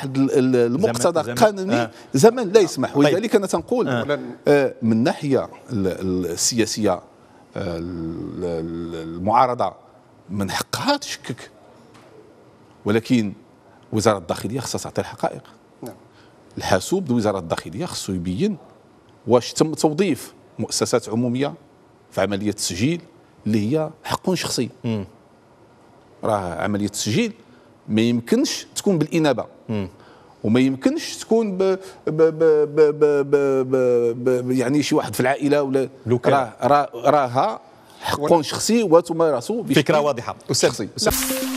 واحد المقتضى قانوني آه. زمن لا يسمح طيب. ولذلك انا تنقول آه. آه، من الناحيه السياسيه المعارضه من حقها تشكك ولكن وزاره الداخليه خصها تعطي الحقائق نعم. الحاسوب الوزاره الداخليه خصو يبين واش تم توظيف مؤسسات عموميه في عمليه التسجيل اللي هي حق شخصي راه عمليه التسجيل ما يمكنش تكون بالانابه وما يمكنش تكون ب ب ب ب ب ب ب يعني شي واحد في العائله ولا راه راها حق شخصي وتمارسه فكره واضحه استاذ